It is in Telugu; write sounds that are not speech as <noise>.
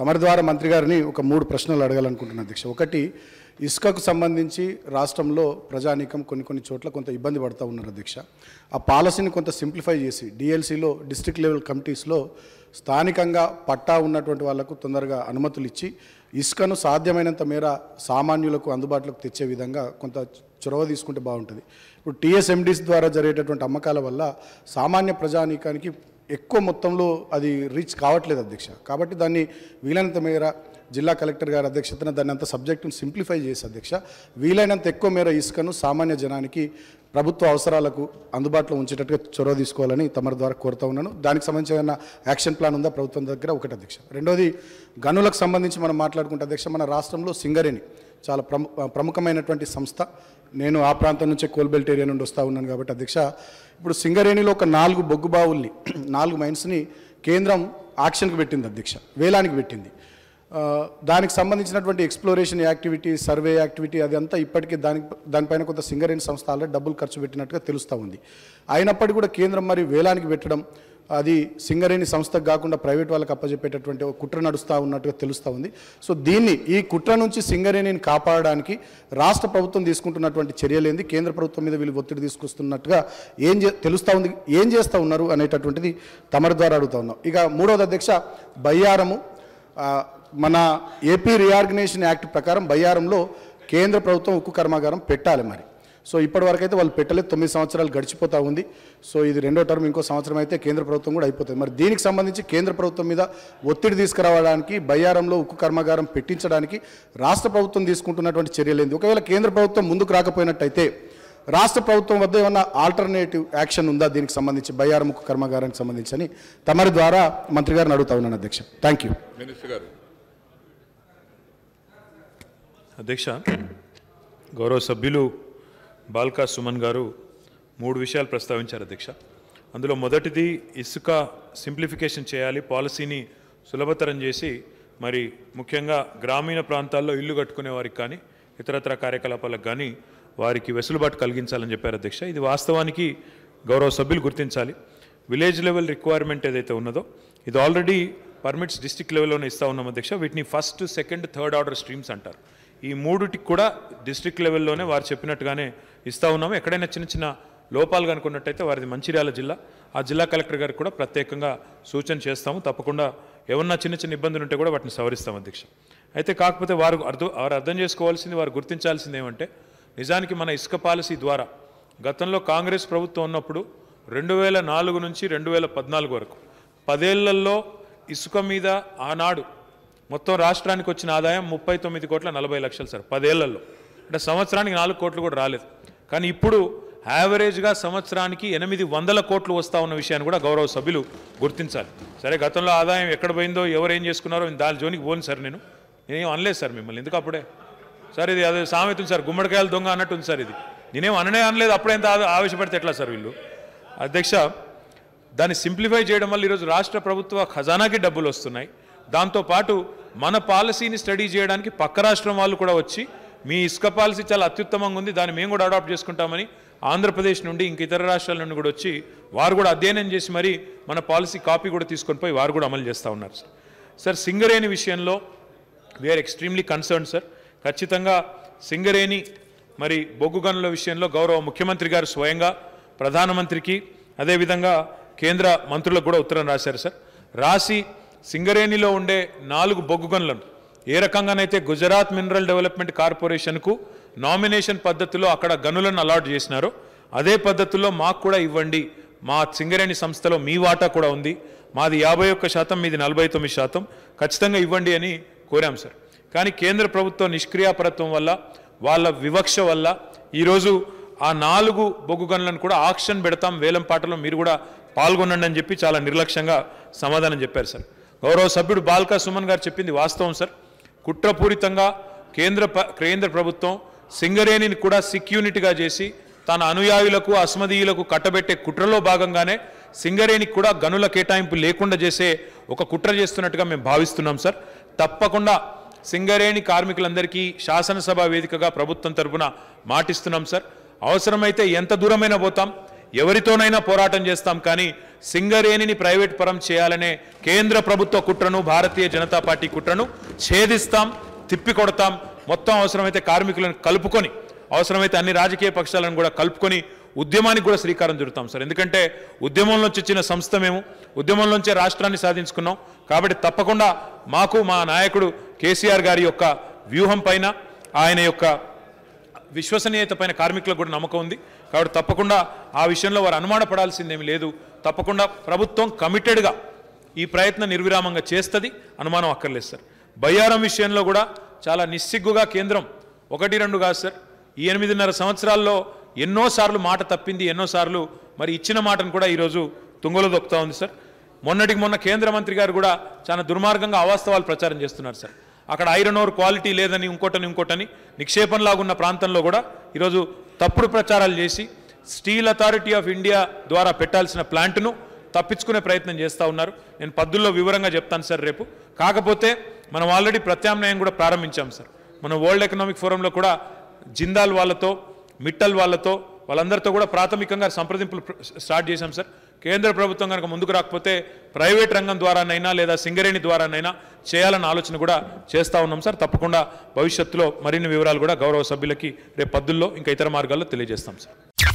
తమరి ద్వారా మంత్రి గారిని ఒక మూడు ప్రశ్నలు అడగాలనుకుంటున్నాను అధ్యక్ష ఒకటి ఇసుకకు సంబంధించి రాష్ట్రంలో ప్రజానీకం కొన్ని కొన్ని చోట్ల కొంత ఇబ్బంది పడుతూ ఉన్నారు అధ్యక్ష ఆ పాలసీని కొంత సింప్లిఫై చేసి డిఎల్సీలో డిస్టిక్ లెవెల్ కమిటీస్లో స్థానికంగా పట్టా ఉన్నటువంటి వాళ్లకు తొందరగా అనుమతులు ఇచ్చి ఇసుకను సాధ్యమైనంత మేర సామాన్యులకు అందుబాటులోకి తెచ్చే విధంగా కొంత చొరవ తీసుకుంటే బాగుంటుంది ఇప్పుడు టీఎస్ఎండీస్ ద్వారా జరిగేటటువంటి అమ్మకాల వల్ల సామాన్య ప్రజానీకానికి ఎక్కువ మొత్తంలో అది రీచ్ కావట్లేదు అధ్యక్ష కాబట్టి దాన్ని వీలైనంత మేర జిల్లా కలెక్టర్ గారి అధ్యక్షతన దాన్ని అంత సబ్జెక్టును సింప్లిఫై చేసి అధ్యక్ష వీలైనంత ఎక్కువ మేర ఇసుకను సామాన్య జనానికి ప్రభుత్వ అవసరాలకు అందుబాటులో ఉంచేటట్టుగా చొరవ తీసుకోవాలని తమరి ద్వారా కోరుతా ఉన్నాను దానికి సంబంధించిన యాక్షన్ ప్లాన్ ఉందా ప్రభుత్వం దగ్గర ఒకటి అధ్యక్ష రెండోది గనులకు సంబంధించి మనం మాట్లాడుకుంటే అధ్యక్ష మన రాష్ట్రంలో సింగరేణి చాలా ప్రముఖమైనటువంటి సంస్థ నేను ఆ ప్రాంతం నుంచే కోల్బెల్ట్ ఏరియా నుండి వస్తూ ఉన్నాను కాబట్టి అధ్యక్ష ఇప్పుడు సింగరేణిలో ఒక నాలుగు బొగ్గు బావుల్ని <clears throat> నాలుగు మైన్స్ని కేంద్రం ఆక్షన్కి పెట్టింది అధ్యక్ష వేలానికి పెట్టింది దానికి సంబంధించినటువంటి ఎక్స్ప్లోరేషన్ యాక్టివిటీ సర్వే యాక్టివిటీ అదంతా ఇప్పటికీ దానికి దానిపైన కొంత సింగరేణి సంస్థల డబ్బులు ఖర్చు పెట్టినట్టుగా తెలుస్తూ ఉంది అయినప్పటికీ కూడా కేంద్రం మరి వేలానికి పెట్టడం అది సింగరేణి సంస్థకు కాకుండా ప్రైవేట్ వాళ్ళకి అప్పజెప్పేటటువంటి ఒక కుట్ర నడుస్తూ ఉన్నట్టుగా తెలుస్తూ ఉంది సో దీన్ని ఈ కుట్ర నుంచి సింగరేణిని కాపాడడానికి రాష్ట్ర ప్రభుత్వం తీసుకుంటున్నటువంటి చర్యలేంది కేంద్ర ప్రభుత్వం మీద వీళ్ళు ఒత్తిడి తీసుకొస్తున్నట్టుగా ఏం తెలుస్తూ ఉంది ఏం చేస్తూ ఉన్నారు అనేటటువంటిది తమరి ద్వారా అడుగుతా ఉన్నాం ఇక మూడవది అధ్యక్ష బయ్యారము మన ఏపీ రీఆర్గనైజేషన్ యాక్ట్ ప్రకారం బయ్యారంలో కేంద్ర ప్రభుత్వం ఉక్కు కర్మాగారం పెట్టాలి మరి సో ఇప్పటివరకు అయితే వాళ్ళు పెట్టలేదు తొమ్మిది సంవత్సరాలు గడిచిపోతూ ఉంది సో ఇది రెండో టర్మ్ ఇంకో సంవత్సరం అయితే కేంద్ర ప్రభుత్వం కూడా అయిపోతుంది మరి దీనికి సంబంధించి కేంద్ర ప్రభుత్వం మీద ఒత్తిడి తీసుకురావడానికి బయ్యారంలో ఉక్కు కర్మాగారం పెట్టించడానికి రాష్ట్ర ప్రభుత్వం తీసుకుంటున్నటువంటి ఏంది ఒకవేళ కేంద్ర ప్రభుత్వం ముందుకు రాకపోయినట్టయితే రాష్ట్ర ప్రభుత్వం వద్ద ఏమన్నా ఆల్టర్నేటివ్ యాక్షన్ ఉందా దీనికి సంబంధించి బయ్యారం ఉక్కు కర్మాగారానికి సంబంధించి అని తమరి ద్వారా మంత్రి గారిని అడుగుతా ఉన్నాను అధ్యక్ష థ్యాంక్ యూ మినిస్టర్ గారు అధ్యక్ష గౌరవ సభ్యులు బాల్కా సుమన్ గారు మూడు విషయాలు ప్రస్తావించారు అధ్యక్ష అందులో మొదటిది ఇసుక సింప్లిఫికేషన్ చేయాలి పాలసీని సులభతరం చేసి మరి ముఖ్యంగా గ్రామీణ ప్రాంతాల్లో ఇల్లు కట్టుకునే వారికి కానీ ఇతరత్ర కార్యకలాపాలకు కానీ వారికి వెసులుబాటు కలిగించాలని చెప్పారు అధ్యక్ష ఇది వాస్తవానికి గౌరవ సభ్యులు గుర్తించాలి విలేజ్ లెవెల్ రిక్వైర్మెంట్ ఏదైతే ఉన్నదో ఇది ఆల్రెడీ పర్మిట్స్ డిస్టిక్ లెవెల్లోనే ఇస్తూ ఉన్నాం అధ్యక్ష వీటిని first second third order streams అంటారు ఈ మూడుటికి కూడా డిస్ట్రిక్ట్ లెవెల్లోనే వారు చెప్పినట్టుగానే ఇస్తూ ఉన్నాము ఎక్కడైనా చిన్న చిన్న లోపాలు కనుకున్నట్టయితే వారిది మంచిర్యాల జిల్లా ఆ జిల్లా కలెక్టర్ గారికి కూడా ప్రత్యేకంగా సూచన చేస్తాము తప్పకుండా ఏమన్నా చిన్న చిన్న ఇబ్బందులు ఉంటే కూడా వాటిని సవరిస్తాం అధ్యక్ష అయితే కాకపోతే వారు అర్థం వారు అర్థం చేసుకోవాల్సింది వారు గుర్తించాల్సింది ఏమంటే నిజానికి మన ఇసుక పాలసీ ద్వారా గతంలో కాంగ్రెస్ ప్రభుత్వం ఉన్నప్పుడు రెండు వేల నాలుగు నుంచి రెండు వేల పద్నాలుగు వరకు పదేళ్లలో ఇసుక మీద ఆనాడు మొత్తం రాష్ట్రానికి వచ్చిన ఆదాయం ముప్పై తొమ్మిది కోట్ల నలభై లక్షలు సార్ పదేళ్లలో అంటే సంవత్సరానికి నాలుగు కోట్లు కూడా రాలేదు కానీ ఇప్పుడు యావరేజ్గా సంవత్సరానికి ఎనిమిది వందల కోట్లు వస్తూ ఉన్న విషయాన్ని కూడా గౌరవ సభ్యులు గుర్తించాలి సరే గతంలో ఆదాయం ఎక్కడ పోయిందో ఎవరు ఏం చేసుకున్నారో దాని జోనికి పోను సార్ నేను నేనేం అనలేదు సార్ మిమ్మల్ని ఎందుకు అప్పుడే సార్ ఇది అదే సామెతం సార్ గుమ్మడికాయలు దొంగ అన్నట్టు ఉంది సార్ ఇది నేనేం అననే అనలేదు అప్పుడేంత ఆవేశపడితే ఎట్లా సార్ వీళ్ళు అధ్యక్ష దాన్ని సింప్లిఫై చేయడం వల్ల ఈరోజు రాష్ట్ర ప్రభుత్వ ఖజానాకి డబ్బులు వస్తున్నాయి దాంతోపాటు మన పాలసీని స్టడీ చేయడానికి పక్క రాష్ట్రం వాళ్ళు కూడా వచ్చి మీ ఇసుక పాలసీ చాలా అత్యుత్తమంగా ఉంది దాన్ని మేము కూడా అడాప్ట్ చేసుకుంటామని ఆంధ్రప్రదేశ్ నుండి ఇంక ఇతర రాష్ట్రాల నుండి కూడా వచ్చి వారు కూడా అధ్యయనం చేసి మరీ మన పాలసీ కాపీ కూడా తీసుకొని పోయి వారు కూడా అమలు చేస్తూ ఉన్నారు సార్ సార్ సింగరేణి విషయంలో వీఆర్ ఎక్స్ట్రీమ్లీ కన్సర్న్ సార్ ఖచ్చితంగా సింగరేణి మరి బొగ్గు గనుల విషయంలో గౌరవ ముఖ్యమంత్రి గారు స్వయంగా ప్రధానమంత్రికి అదేవిధంగా కేంద్ర మంత్రులకు కూడా ఉత్తరం రాశారు సార్ రాసి సింగరేణిలో ఉండే నాలుగు బొగ్గు గనులను ఏ రకంగానైతే గుజరాత్ మినరల్ డెవలప్మెంట్ కార్పొరేషన్కు నామినేషన్ పద్ధతిలో అక్కడ గనులను అలాట్ చేసినారో అదే పద్ధతిలో మాకు కూడా ఇవ్వండి మా సింగరేణి సంస్థలో మీ వాటా కూడా ఉంది మాది యాభై ఒక్క శాతం మీది నలభై తొమ్మిది శాతం ఖచ్చితంగా ఇవ్వండి అని కోరాం సార్ కానీ కేంద్ర ప్రభుత్వ నిష్క్రియాపరత్వం వల్ల వాళ్ళ వివక్ష వల్ల ఈరోజు ఆ నాలుగు బొగ్గు గనులను కూడా ఆక్షన్ పెడతాం వేలం పాటలో మీరు కూడా పాల్గొనండి అని చెప్పి చాలా నిర్లక్ష్యంగా సమాధానం చెప్పారు సార్ గౌరవ సభ్యుడు బాల్కా సుమన్ గారు చెప్పింది వాస్తవం సార్ కుట్రపూరితంగా కేంద్ర కేంద్ర ప్రభుత్వం సింగరేణిని కూడా యూనిట్గా చేసి తన అనుయాయులకు అస్మదీయులకు కట్టబెట్టే కుట్రలో భాగంగానే సింగరేణికి కూడా గనుల కేటాయింపు లేకుండా చేసే ఒక కుట్ర చేస్తున్నట్టుగా మేము భావిస్తున్నాం సార్ తప్పకుండా సింగరేణి కార్మికులందరికీ శాసనసభ వేదికగా ప్రభుత్వం తరఫున మాటిస్తున్నాం సార్ అవసరమైతే ఎంత దూరమైనా పోతాం ఎవరితోనైనా పోరాటం చేస్తాం కానీ సింగరేణిని ప్రైవేట్ పరం చేయాలనే కేంద్ర ప్రభుత్వ కుట్రను భారతీయ జనతా పార్టీ కుట్రను ఛేదిస్తాం తిప్పికొడతాం మొత్తం అవసరమైతే కార్మికులను కలుపుకొని అవసరమైతే అన్ని రాజకీయ పక్షాలను కూడా కలుపుకొని ఉద్యమానికి కూడా శ్రీకారం చుడతాం సార్ ఎందుకంటే ఉద్యమంలోంచి వచ్చిన సంస్థ మేము ఉద్యమంలోంచే రాష్ట్రాన్ని సాధించుకున్నాం కాబట్టి తప్పకుండా మాకు మా నాయకుడు కేసీఆర్ గారి యొక్క వ్యూహం పైన ఆయన యొక్క విశ్వసనీయత పైన కార్మికులకు కూడా నమ్మకం ఉంది కాబట్టి తప్పకుండా ఆ విషయంలో వారు అనుమానపడాల్సిందేమీ లేదు తప్పకుండా ప్రభుత్వం కమిటెడ్గా ఈ ప్రయత్నం నిర్విరామంగా చేస్తుంది అనుమానం అక్కర్లేదు సార్ బయ్యారం విషయంలో కూడా చాలా నిస్సిగ్గుగా కేంద్రం ఒకటి రెండు కాదు సార్ ఈ ఎనిమిదిన్నర సంవత్సరాల్లో ఎన్నోసార్లు మాట తప్పింది ఎన్నోసార్లు మరి ఇచ్చిన మాటను కూడా ఈరోజు తుంగలో దొక్కుతా ఉంది సార్ మొన్నటికి మొన్న కేంద్ర మంత్రి గారు కూడా చాలా దుర్మార్గంగా అవాస్తవాలు ప్రచారం చేస్తున్నారు సార్ అక్కడ ఐరన్ ఓర్ క్వాలిటీ లేదని ఇంకోటని ఇంకోటని నిక్షేపంలాగున్న ప్రాంతంలో కూడా ఈరోజు తప్పుడు ప్రచారాలు చేసి స్టీల్ అథారిటీ ఆఫ్ ఇండియా ద్వారా పెట్టాల్సిన ప్లాంట్ను తప్పించుకునే ప్రయత్నం చేస్తూ ఉన్నారు నేను పద్దుల్లో వివరంగా చెప్తాను సార్ రేపు కాకపోతే మనం ఆల్రెడీ ప్రత్యామ్నాయం కూడా ప్రారంభించాం సార్ మనం వరల్డ్ ఎకనామిక్ ఫోరంలో కూడా జిందాల్ వాళ్ళతో మిట్టల్ వాళ్ళతో వాళ్ళందరితో కూడా ప్రాథమికంగా సంప్రదింపులు స్టార్ట్ చేశాం సార్ కేంద్ర ప్రభుత్వం కనుక ముందుకు రాకపోతే ప్రైవేట్ రంగం ద్వారానైనా లేదా సింగరేణి ద్వారానైనా చేయాలన్న ఆలోచన కూడా చేస్తూ ఉన్నాం సార్ తప్పకుండా భవిష్యత్తులో మరిన్ని వివరాలు కూడా గౌరవ సభ్యులకి రేపు పద్దుల్లో ఇంకా ఇతర మార్గాల్లో తెలియజేస్తాం సార్